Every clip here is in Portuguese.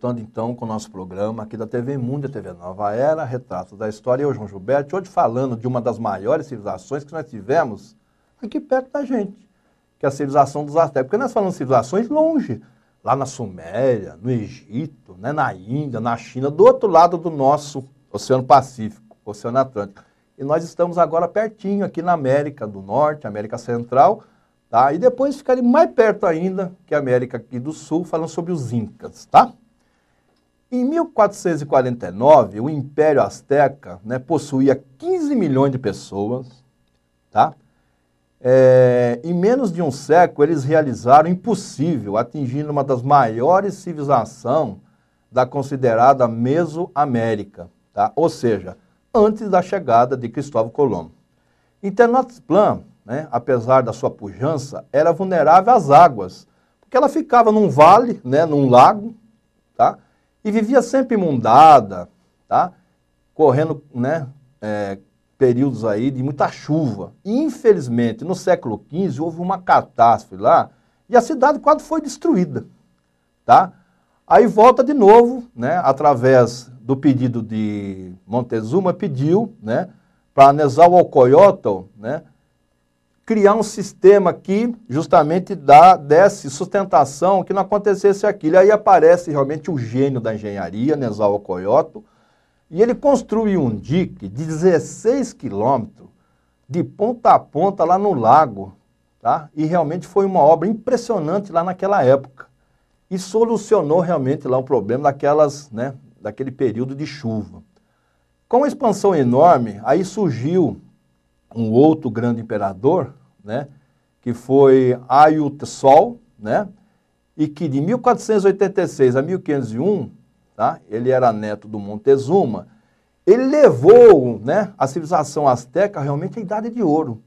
voltando então com o nosso programa aqui da TV Mundo e TV Nova Era, Retrato da História. Eu, João Gilberto, hoje falando de uma das maiores civilizações que nós tivemos aqui perto da gente, que é a civilização dos astecas. Porque nós falamos civilizações longe, lá na Suméria, no Egito, né, na Índia, na China, do outro lado do nosso Oceano Pacífico, Oceano Atlântico. E nós estamos agora pertinho aqui na América do Norte, América Central, tá? E depois ficarem mais perto ainda, que a América aqui do Sul, falando sobre os Incas, tá? Em 1449, o Império Azteca né, possuía 15 milhões de pessoas, tá? É, em menos de um século, eles realizaram o impossível, atingindo uma das maiores civilizações da considerada Mesoamérica, tá? ou seja, antes da chegada de Cristóvão Colombo. Tenochtitlan, né, apesar da sua pujança, era vulnerável às águas, porque ela ficava num vale, né, num lago, tá? E vivia sempre inundada, tá? correndo né, é, períodos aí de muita chuva. infelizmente, no século XV houve uma catástrofe lá e a cidade quase foi destruída. Tá? Aí volta de novo, né, através do pedido de Montezuma, pediu né, para Nesal né, criar um sistema que justamente dá, desse sustentação que não acontecesse aquilo. Aí aparece realmente o gênio da engenharia, Nesal Coyoto, e ele construiu um dique de 16 quilômetros, de ponta a ponta, lá no lago, tá? e realmente foi uma obra impressionante lá naquela época. E solucionou realmente lá o um problema daquelas, né, daquele período de chuva. Com a expansão enorme, aí surgiu um outro grande imperador, né, que foi Ayutthaya, né, e que de 1486 a 1501, tá, ele era neto do Montezuma, ele levou né, a civilização azteca realmente à Idade de Ouro,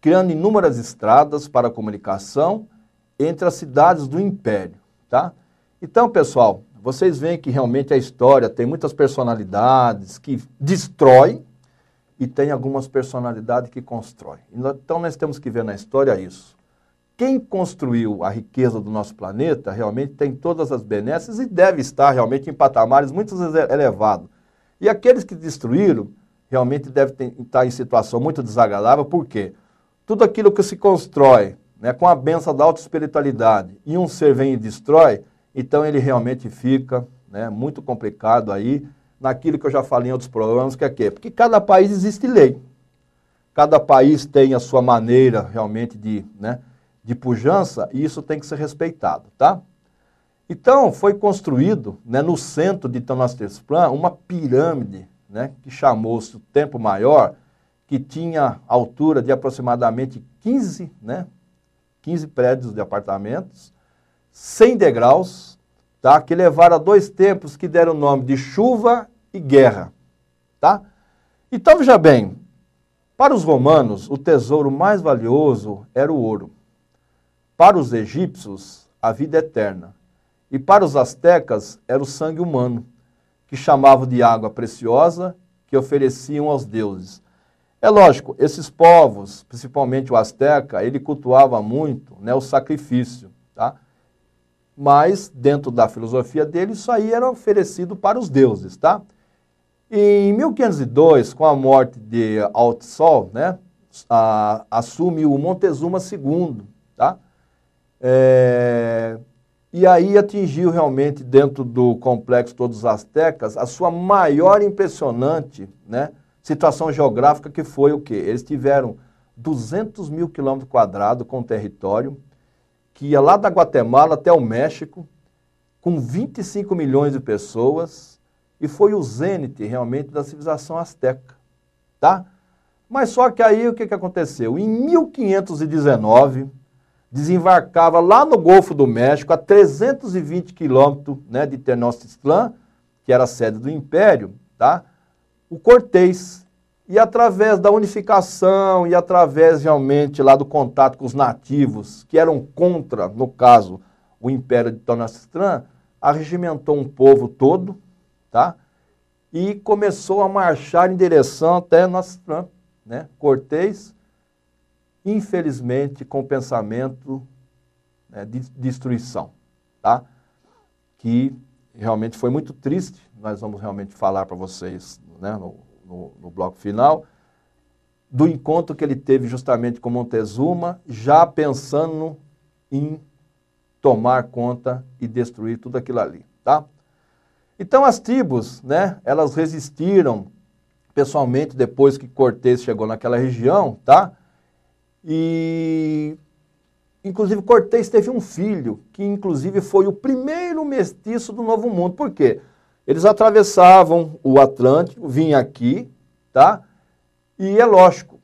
criando inúmeras estradas para comunicação entre as cidades do Império. Tá? Então, pessoal, vocês veem que realmente a história tem muitas personalidades que destroem, e tem algumas personalidades que constroem. Então nós temos que ver na história isso. Quem construiu a riqueza do nosso planeta realmente tem todas as benesses e deve estar realmente em patamares muito elevados. E aqueles que destruíram realmente devem estar em situação muito desagradável, porque tudo aquilo que se constrói né, com a benção da auto-espiritualidade e um ser vem e destrói, então ele realmente fica né, muito complicado aí naquilo que eu já falei em outros programas, que é que? Porque cada país existe lei. Cada país tem a sua maneira realmente de, né, de pujança e isso tem que ser respeitado, tá? Então, foi construído né, no centro de Tenochtitlan uma pirâmide né, que chamou-se o Tempo Maior, que tinha altura de aproximadamente 15, né, 15 prédios de apartamentos, 100 degraus, tá? que levaram a dois tempos que deram o nome de chuva e guerra. Tá? Então veja bem, para os romanos, o tesouro mais valioso era o ouro. Para os egípcios, a vida eterna. E para os astecas, era o sangue humano, que chamavam de água preciosa que ofereciam aos deuses. É lógico, esses povos, principalmente o asteca, ele cultuava muito né, o sacrifício. Tá? Mas, dentro da filosofia dele, isso aí era oferecido para os deuses. Tá? Em 1502, com a morte de Altsol, né, assume o Montezuma II, tá? É, e aí atingiu realmente dentro do complexo todos os astecas a sua maior impressionante, né, situação geográfica que foi o quê? Eles tiveram 200 mil quilômetros quadrados com território que ia lá da Guatemala até o México, com 25 milhões de pessoas, e foi o zênite realmente da civilização azteca, tá? Mas só que aí o que, que aconteceu? Em 1519, desembarcava lá no Golfo do México, a 320 quilômetros né, de Tenochtitlan, que era a sede do Império, tá? o Cortês. E através da unificação e através realmente lá do contato com os nativos, que eram contra, no caso, o Império de Tenochtitlan, arregimentou um povo todo, tá? E começou a marchar em direção até Notre né? Cortês, infelizmente, com o pensamento né, de destruição, tá? Que realmente foi muito triste, nós vamos realmente falar para vocês né, no, no, no bloco final, do encontro que ele teve justamente com Montezuma, já pensando em tomar conta e destruir tudo aquilo ali, tá? Então as tribos, né, elas resistiram pessoalmente depois que Cortes chegou naquela região, tá? E inclusive Cortes teve um filho que inclusive foi o primeiro mestiço do Novo Mundo. Por quê? Eles atravessavam o Atlântico, vinham aqui, tá? E é lógico,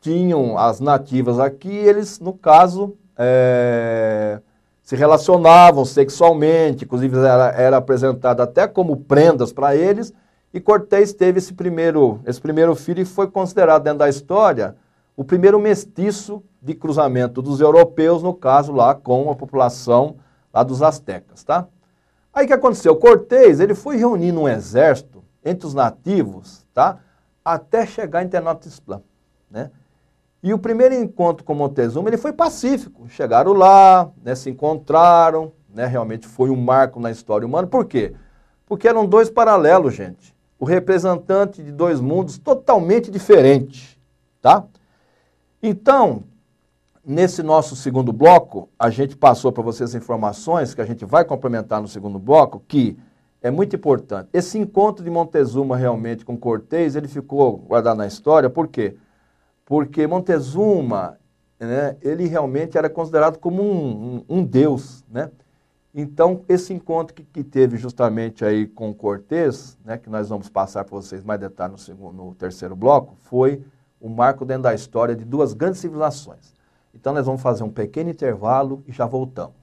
tinham as nativas aqui, eles, no caso, é, se relacionavam sexualmente, inclusive era, era apresentada até como prendas para eles, e Cortés teve esse primeiro, esse primeiro filho e foi considerado dentro da história o primeiro mestiço de cruzamento dos europeus, no caso lá com a população lá dos astecas, tá? Aí o que aconteceu? Cortés, ele foi reunindo um exército entre os nativos, tá? Até chegar em Tenochtitlan, né? E o primeiro encontro com Montezuma ele foi pacífico. Chegaram lá, né, se encontraram, né, realmente foi um marco na história humana. Por quê? Porque eram dois paralelos, gente. O representante de dois mundos totalmente diferentes, tá? Então, nesse nosso segundo bloco, a gente passou para vocês informações que a gente vai complementar no segundo bloco, que é muito importante. Esse encontro de Montezuma realmente com Cortez, ele ficou guardado na história, por quê? Porque porque Montezuma, né, ele realmente era considerado como um, um, um deus, né? Então, esse encontro que, que, teve justamente aí com Cortés, né, que nós vamos passar para vocês mais detalhes no, segundo, no terceiro bloco, foi o marco dentro da história de duas grandes civilizações. Então, nós vamos fazer um pequeno intervalo e já voltamos.